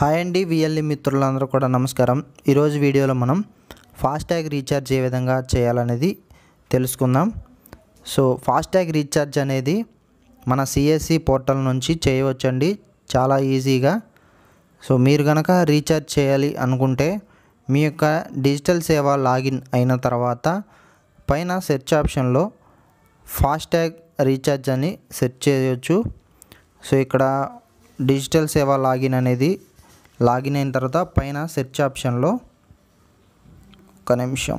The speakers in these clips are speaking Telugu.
హాయ్ అండి విఎల్ఈ మిత్రులందరూ కూడా నమస్కారం ఈరోజు వీడియోలో మనం ఫాస్ట్యాగ్ రీఛార్జ్ ఏ విధంగా చేయాలనేది తెలుసుకుందాం సో ఫాస్ట్యాగ్ రీఛార్జ్ అనేది మన సిఎస్సి పోర్టల్ నుంచి చేయవచ్చండి చాలా ఈజీగా సో మీరు కనుక రీఛార్జ్ చేయాలి అనుకుంటే మీ యొక్క డిజిటల్ సేవ లాగిన్ అయిన తర్వాత పైన సెర్చ్ ఆప్షన్లో ఫాస్ట్యాగ్ రీఛార్జ్ అని సెర్చ్ చేయవచ్చు సో ఇక్కడ డిజిటల్ సేవ లాగిన్ అనేది లాగిన్ అయిన తర్వాత పైన సెర్చ్ ఆప్షన్లో ఒక నిమిషం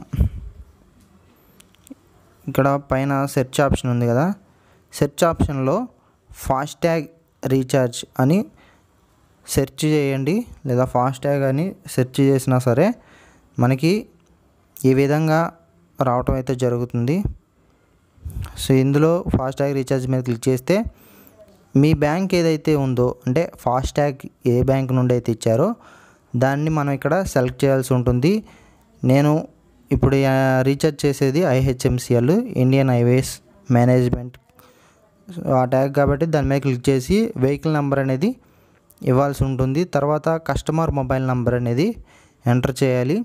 ఇక్కడ పైన సెర్చ్ ఆప్షన్ ఉంది కదా సెర్చ్ ఆప్షన్లో ఫాస్ట్యాగ్ రీఛార్జ్ అని సెర్చ్ చేయండి లేదా ట్యాగ్ అని సెర్చ్ చేసినా సరే మనకి ఈ విధంగా రావటం అయితే జరుగుతుంది సో ఇందులో ఫాస్ట్యాగ్ రీఛార్జ్ మీద క్లిక్ చేస్తే మీ బ్యాంక్ ఏదైతే ఉందో అంటే ట్యాగ్ ఏ బ్యాంక్ నుండి అయితే ఇచ్చారో దాన్ని మనం ఇక్కడ సెలెక్ట్ చేయాల్సి ఉంటుంది నేను ఇప్పుడు రీఛార్జ్ చేసేది ఐహెచ్ఎంసిఎల్ ఇండియన్ హైవేస్ మేనేజ్మెంట్ ఆ ట్యాగ్ కాబట్టి దాని మీద క్లిక్ చేసి వెహికల్ నెంబర్ అనేది ఇవ్వాల్సి ఉంటుంది తర్వాత కస్టమర్ మొబైల్ నెంబర్ అనేది ఎంటర్ చేయాలి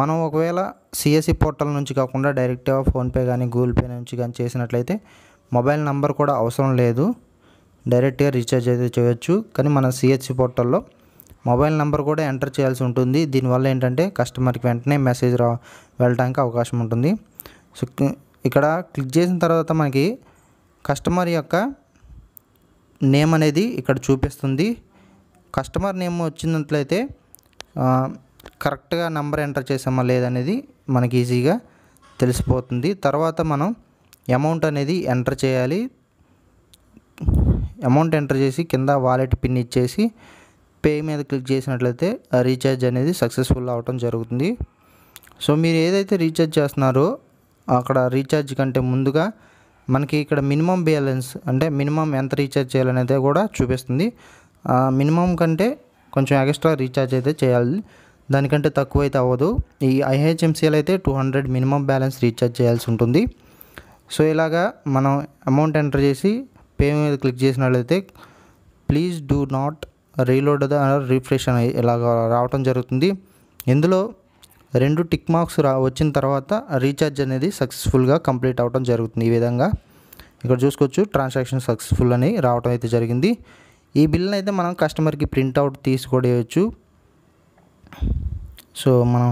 మనం ఒకవేళ సిఎస్సి పోర్టల్ నుంచి కాకుండా డైరెక్ట్గా ఫోన్పే కానీ గూగుల్ పే నుంచి కానీ చేసినట్లయితే మొబైల్ నెంబర్ కూడా అవసరం లేదు డైరెక్ట్గా రీఛార్జ్ అయితే చేయొచ్చు కానీ మన సిహెచ్సి పోర్టల్లో మొబైల్ నెంబర్ కూడా ఎంటర్ చేయాల్సి ఉంటుంది దీనివల్ల ఏంటంటే కస్టమర్కి వెంటనే మెసేజ్ రా వెళ్ళడానికి అవకాశం ఉంటుంది సో ఇక్కడ క్లిక్ చేసిన తర్వాత మనకి కస్టమర్ యొక్క నేమ్ అనేది ఇక్కడ చూపిస్తుంది కస్టమర్ నేమ్ వచ్చినట్లయితే కరెక్ట్గా నెంబర్ ఎంటర్ చేసామా లేదనేది మనకి ఈజీగా తెలిసిపోతుంది తర్వాత మనం అమౌంట్ అనేది ఎంటర్ చేయాలి అమౌంట్ ఎంటర్ చేసి కింద వాలెట్ పిన్ ఇచ్చేసి పే మీద క్లిక్ చేసినట్లయితే రీఛార్జ్ అనేది సక్సెస్ఫుల్ అవటం జరుగుతుంది సో మీరు ఏదైతే రీఛార్జ్ చేస్తున్నారో అక్కడ రీఛార్జ్ కంటే ముందుగా మనకి ఇక్కడ మినిమం బ్యాలెన్స్ అంటే మినిమం ఎంత రీఛార్జ్ చేయాలనేది కూడా చూపిస్తుంది మినిమం కంటే కొంచెం ఎక్స్ట్రా రీఛార్జ్ అయితే చేయాలి దానికంటే తక్కువ అయితే అవ్వదు ఈ ఐహెచ్ఎంసీఎల్ అయితే two hundred minimum balance recharge చేయాల్సి ఉంటుంది సో ఇలాగా మనం అమౌంట్ ఎంటర్ చేసి పే మీద క్లిక్ చేసినట్లయితే please do not reload the refresh అని ఇలాగ రావటం జరుగుతుంది ఇందులో రెండు టిక్ మార్క్స్ రా వచ్చిన తర్వాత రీఛార్జ్ అనేది సక్సెస్ఫుల్గా కంప్లీట్ అవ్వడం జరుగుతుంది ఈ విధంగా ఇక్కడ చూసుకోవచ్చు ట్రాన్సాక్షన్ సక్సెస్ఫుల్ అని రావటం అయితే జరిగింది ఈ బిల్ని అయితే మనం కస్టమర్కి ప్రింట్అవుట్ తీసుకోవచ్చు సో మనం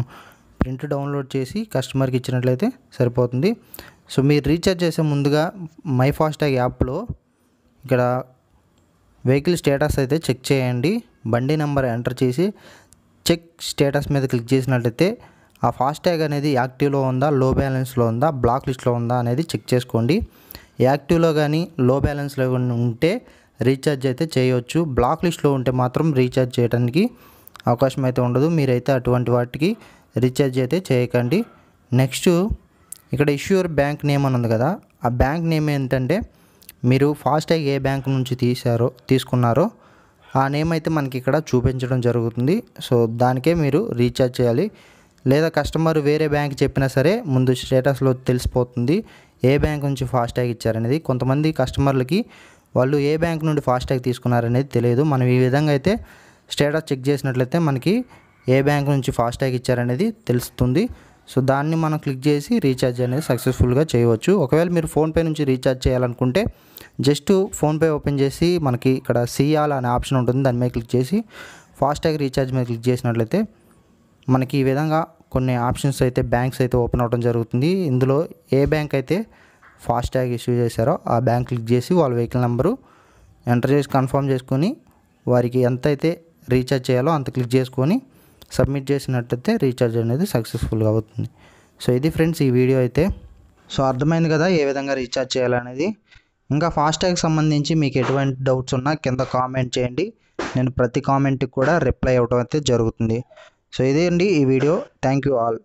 ప్రింట్ డౌన్లోడ్ చేసి కస్టమర్కి ఇచ్చినట్లయితే సరిపోతుంది సో మీరు రీఛార్జ్ చేసే ముందుగా మై ఫాస్టాగ్ యాప్లో ఇక్కడ వెహికల్ స్టేటస్ అయితే చెక్ చేయండి బండి నెంబర్ ఎంటర్ చేసి చెక్ స్టేటస్ మీద క్లిక్ చేసినట్లయితే ఆ ట్యాగ్ అనేది యాక్టివ్లో ఉందా లో బ్యాలెన్స్లో ఉందా బ్లాక్ లిస్ట్లో ఉందా అనేది చెక్ చేసుకోండి యాక్టివ్లో కానీ లో బ్యాలెన్స్లో ఉంటే రీఛార్జ్ అయితే చేయవచ్చు బ్లాక్ లిస్ట్లో ఉంటే మాత్రం రీఛార్జ్ చేయడానికి అవకాశం అయితే ఉండదు మీరైతే అటువంటి వాటికి రీఛార్జ్ అయితే చేయకండి నెక్స్ట్ ఇక్కడ ఇష్యూర్ బ్యాంక్ నేమ్ అని ఉంది కదా ఆ బ్యాంక్ నేమ్ ఏంటంటే మీరు ఫాస్టాగ్ ఏ బ్యాంక్ నుంచి తీశారో తీసుకున్నారో ఆ నేమ్ అయితే మనకి ఇక్కడ చూపించడం జరుగుతుంది సో దానికే మీరు రీఛార్జ్ చేయాలి లేదా కస్టమర్ వేరే బ్యాంక్ చెప్పినా సరే ముందు స్టేటస్లో తెలిసిపోతుంది ఏ బ్యాంక్ నుంచి ట్యాగ్ ఇచ్చారనేది కొంతమంది కస్టమర్లకి వాళ్ళు ఏ బ్యాంక్ నుండి ట్యాగ్ తీసుకున్నారనేది తెలియదు మనం ఈ విధంగా అయితే స్టేటస్ చెక్ చేసినట్లయితే మనకి ఏ బ్యాంక్ నుంచి ట్యాగ్ ఇచ్చారనేది తెలుస్తుంది సో దాన్ని మనం క్లిక్ చేసి రీఛార్జ్ అనేది సక్సెస్ఫుల్గా చేయవచ్చు ఒకవేళ మీరు ఫోన్పే నుంచి రీఛార్జ్ చేయాలనుకుంటే జస్ట్ ఫోన్పే ఓపెన్ చేసి మనకి ఇక్కడ సీఆల్ అనే ఆప్షన్ ఉంటుంది దాని మీద క్లిక్ చేసి ట్యాగ్ రీఛార్జ్ మీద క్లిక్ చేసినట్లయితే మనకి ఈ విధంగా కొన్ని ఆప్షన్స్ అయితే బ్యాంక్స్ అయితే ఓపెన్ అవ్వడం జరుగుతుంది ఇందులో ఏ బ్యాంక్ అయితే ట్యాగ్ ఇష్యూ చేశారో ఆ బ్యాంక్ క్లిక్ చేసి వాళ్ళ వెహికల్ నెంబరు ఎంటర్ చేసి కన్ఫర్మ్ చేసుకొని వారికి ఎంత అయితే రీఛార్జ్ చేయాలో అంత క్లిక్ చేసుకొని సబ్మిట్ చేసినట్టయితే రీఛార్జ్ అనేది సక్సెస్ఫుల్గా అవుతుంది సో ఇది ఫ్రెండ్స్ ఈ వీడియో అయితే సో అర్థమైంది కదా ఏ విధంగా రీఛార్జ్ చేయాలనేది ఇంకా ఫాస్టాగ్కి సంబంధించి మీకు ఎటువంటి డౌట్స్ ఉన్నా కింద కామెంట్ చేయండి నేను ప్రతి కామెంట్కి కూడా రిప్లై అవ్వడం అయితే జరుగుతుంది సో ఇదే అండి ఈ వీడియో థ్యాంక్ యూ ఆల్